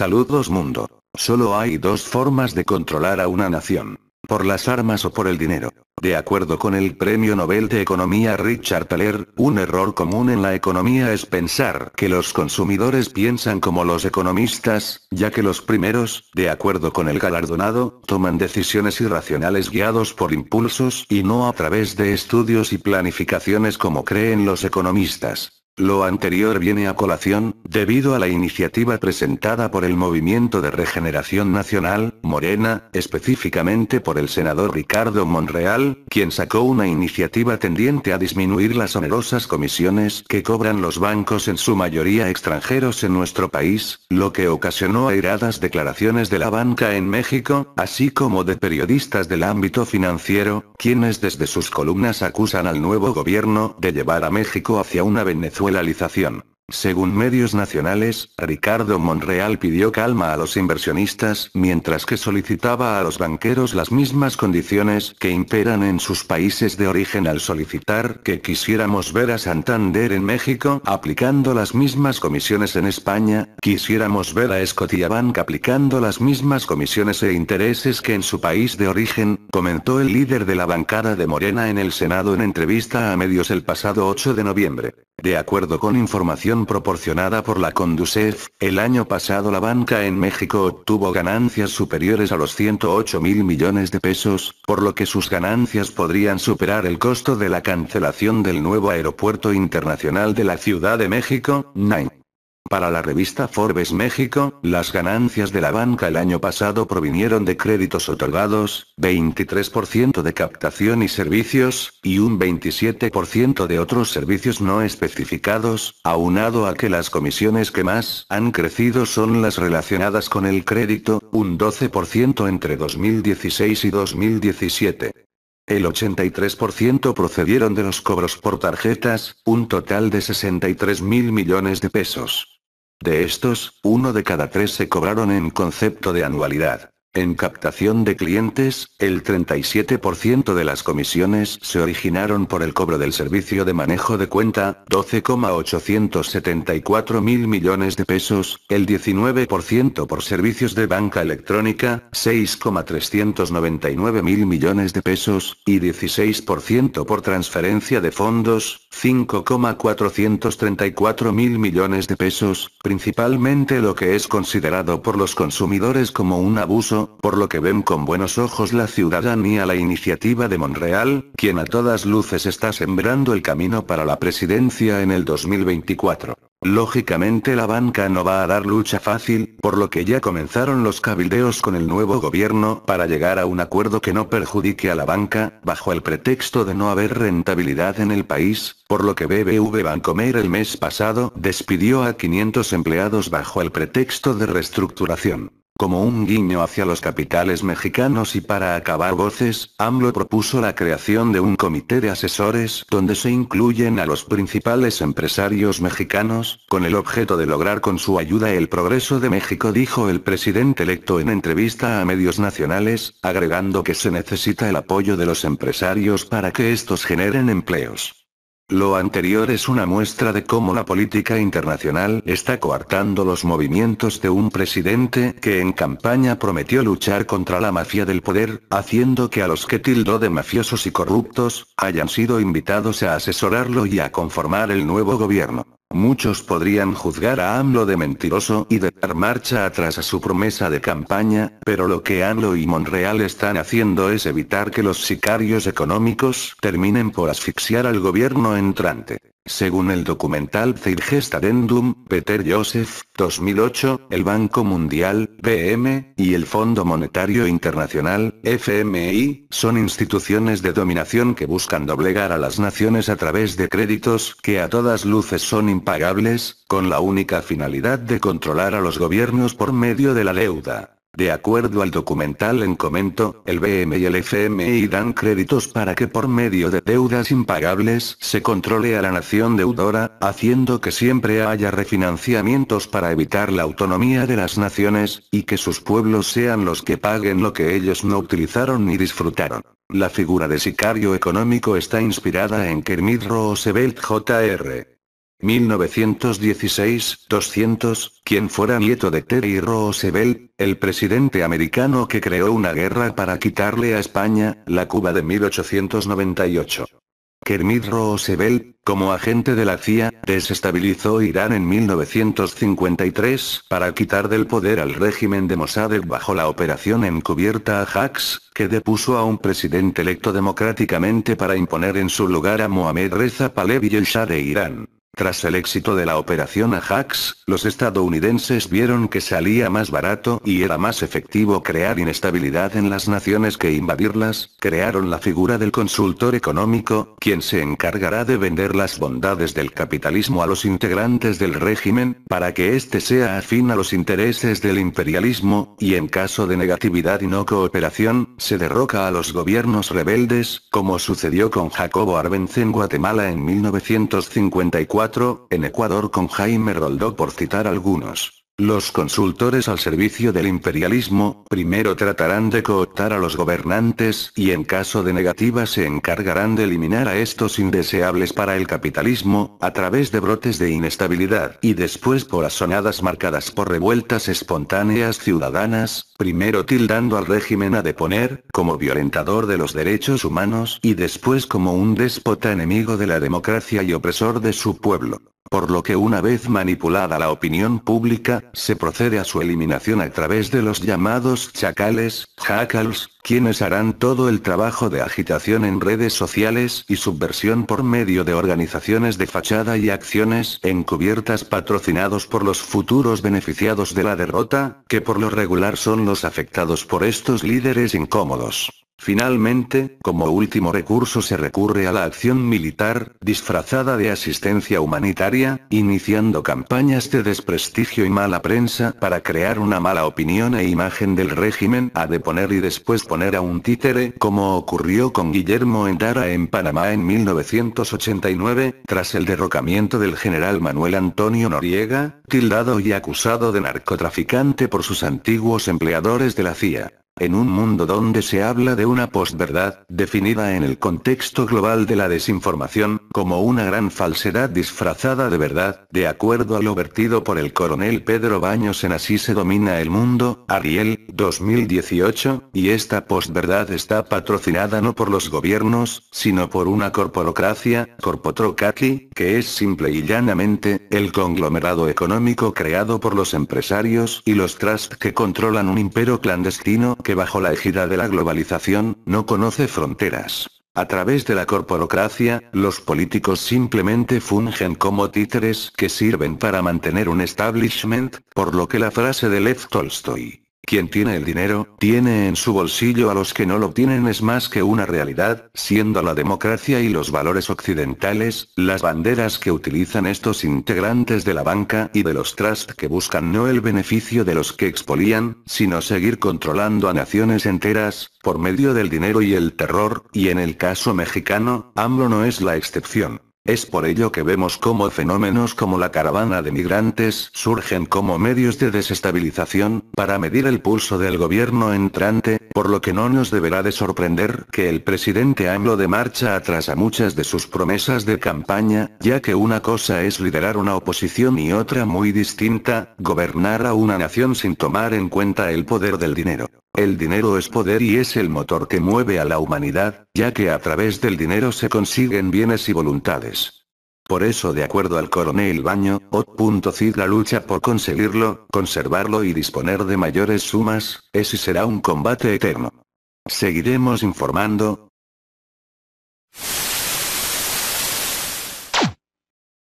Saludos mundo. Solo hay dos formas de controlar a una nación. Por las armas o por el dinero. De acuerdo con el Premio Nobel de Economía Richard Thaler, un error común en la economía es pensar que los consumidores piensan como los economistas, ya que los primeros, de acuerdo con el galardonado, toman decisiones irracionales guiados por impulsos y no a través de estudios y planificaciones como creen los economistas. Lo anterior viene a colación, debido a la iniciativa presentada por el Movimiento de Regeneración Nacional, Morena, específicamente por el senador Ricardo Monreal, quien sacó una iniciativa tendiente a disminuir las onerosas comisiones que cobran los bancos en su mayoría extranjeros en nuestro país, lo que ocasionó airadas declaraciones de la banca en México, así como de periodistas del ámbito financiero, quienes desde sus columnas acusan al nuevo gobierno de llevar a México hacia una Venezuela actualización según medios nacionales, Ricardo Monreal pidió calma a los inversionistas, mientras que solicitaba a los banqueros las mismas condiciones que imperan en sus países de origen al solicitar que quisiéramos ver a Santander en México aplicando las mismas comisiones en España, quisiéramos ver a Scotiabank aplicando las mismas comisiones e intereses que en su país de origen, comentó el líder de la bancada de Morena en el Senado en entrevista a medios el pasado 8 de noviembre. De acuerdo con información proporcionada por la Conducef, el año pasado la banca en México obtuvo ganancias superiores a los 108 mil millones de pesos, por lo que sus ganancias podrían superar el costo de la cancelación del nuevo aeropuerto internacional de la Ciudad de México, Nine. Para la revista Forbes México, las ganancias de la banca el año pasado provinieron de créditos otorgados, 23% de captación y servicios, y un 27% de otros servicios no especificados, aunado a que las comisiones que más han crecido son las relacionadas con el crédito, un 12% entre 2016 y 2017. El 83% procedieron de los cobros por tarjetas, un total de 63 mil millones de pesos. De estos, uno de cada tres se cobraron en concepto de anualidad. En captación de clientes, el 37% de las comisiones se originaron por el cobro del servicio de manejo de cuenta, 12,874 mil millones de pesos, el 19% por servicios de banca electrónica, 6,399 mil millones de pesos, y 16% por transferencia de fondos, 5,434 mil millones de pesos, principalmente lo que es considerado por los consumidores como un abuso, por lo que ven con buenos ojos la ciudadanía la iniciativa de Monreal, quien a todas luces está sembrando el camino para la presidencia en el 2024. Lógicamente la banca no va a dar lucha fácil, por lo que ya comenzaron los cabildeos con el nuevo gobierno para llegar a un acuerdo que no perjudique a la banca, bajo el pretexto de no haber rentabilidad en el país, por lo que BBV Bancomer el mes pasado despidió a 500 empleados bajo el pretexto de reestructuración. Como un guiño hacia los capitales mexicanos y para acabar voces, AMLO propuso la creación de un comité de asesores donde se incluyen a los principales empresarios mexicanos, con el objeto de lograr con su ayuda el progreso de México, dijo el presidente electo en entrevista a medios nacionales, agregando que se necesita el apoyo de los empresarios para que estos generen empleos. Lo anterior es una muestra de cómo la política internacional está coartando los movimientos de un presidente que en campaña prometió luchar contra la mafia del poder, haciendo que a los que tildó de mafiosos y corruptos, hayan sido invitados a asesorarlo y a conformar el nuevo gobierno. Muchos podrían juzgar a AMLO de mentiroso y de dar marcha atrás a su promesa de campaña, pero lo que AMLO y Monreal están haciendo es evitar que los sicarios económicos terminen por asfixiar al gobierno entrante. Según el documental Cirgestadendum, Peter Joseph, 2008, el Banco Mundial, BM, y el Fondo Monetario Internacional, FMI, son instituciones de dominación que buscan doblegar a las naciones a través de créditos que a todas luces son impagables, con la única finalidad de controlar a los gobiernos por medio de la deuda. De acuerdo al documental en comento, el BM y el FMI dan créditos para que por medio de deudas impagables se controle a la nación deudora, haciendo que siempre haya refinanciamientos para evitar la autonomía de las naciones, y que sus pueblos sean los que paguen lo que ellos no utilizaron ni disfrutaron. La figura de sicario económico está inspirada en Kermit Roosevelt Jr. 1916-200, quien fuera nieto de Teddy Roosevelt, el presidente americano que creó una guerra para quitarle a España, la Cuba de 1898. Kermit Roosevelt, como agente de la CIA, desestabilizó Irán en 1953 para quitar del poder al régimen de Mossadegh bajo la operación encubierta Ajax, que depuso a un presidente electo democráticamente para imponer en su lugar a Mohamed Reza Pahlavi Shah de Irán. Tras el éxito de la operación Ajax, los estadounidenses vieron que salía más barato y era más efectivo crear inestabilidad en las naciones que invadirlas, crearon la figura del consultor económico, quien se encargará de vender las bondades del capitalismo a los integrantes del régimen, para que éste sea afín a los intereses del imperialismo, y en caso de negatividad y no cooperación, se derroca a los gobiernos rebeldes, como sucedió con Jacobo Arbenz en Guatemala en 1954 en Ecuador con Jaime Roldó por citar algunos. Los consultores al servicio del imperialismo, primero tratarán de cooptar a los gobernantes, y en caso de negativa se encargarán de eliminar a estos indeseables para el capitalismo, a través de brotes de inestabilidad, y después por asonadas marcadas por revueltas espontáneas ciudadanas, primero tildando al régimen a deponer, como violentador de los derechos humanos, y después como un déspota enemigo de la democracia y opresor de su pueblo por lo que una vez manipulada la opinión pública, se procede a su eliminación a través de los llamados chacales, jackals, quienes harán todo el trabajo de agitación en redes sociales y subversión por medio de organizaciones de fachada y acciones encubiertas patrocinados por los futuros beneficiados de la derrota, que por lo regular son los afectados por estos líderes incómodos. Finalmente, como último recurso se recurre a la acción militar, disfrazada de asistencia humanitaria, iniciando campañas de desprestigio y mala prensa para crear una mala opinión e imagen del régimen a deponer y después poner a un títere como ocurrió con Guillermo Endara en Panamá en 1989, tras el derrocamiento del general Manuel Antonio Noriega, tildado y acusado de narcotraficante por sus antiguos empleadores de la CIA en un mundo donde se habla de una posverdad, definida en el contexto global de la desinformación, como una gran falsedad disfrazada de verdad, de acuerdo a lo vertido por el coronel Pedro Baños en Así se domina el mundo, Ariel, 2018, y esta posverdad está patrocinada no por los gobiernos, sino por una corporocracia, Corpotrocati, que es simple y llanamente, el conglomerado económico creado por los empresarios y los trust que controlan un imperio clandestino que bajo la ejida de la globalización, no conoce fronteras. A través de la corporocracia, los políticos simplemente fungen como títeres que sirven para mantener un establishment, por lo que la frase de Lev Tolstoy, quien tiene el dinero, tiene en su bolsillo a los que no lo tienen es más que una realidad, siendo la democracia y los valores occidentales, las banderas que utilizan estos integrantes de la banca y de los trust que buscan no el beneficio de los que expolían, sino seguir controlando a naciones enteras, por medio del dinero y el terror, y en el caso mexicano, AMLO no es la excepción. Es por ello que vemos cómo fenómenos como la caravana de migrantes surgen como medios de desestabilización, para medir el pulso del gobierno entrante, por lo que no nos deberá de sorprender que el presidente AMLO de marcha atrás a muchas de sus promesas de campaña, ya que una cosa es liderar una oposición y otra muy distinta, gobernar a una nación sin tomar en cuenta el poder del dinero. El dinero es poder y es el motor que mueve a la humanidad, ya que a través del dinero se consiguen bienes y voluntades. Por eso de acuerdo al coronel Baño, Cid la lucha por conseguirlo, conservarlo y disponer de mayores sumas, ese será un combate eterno. Seguiremos informando,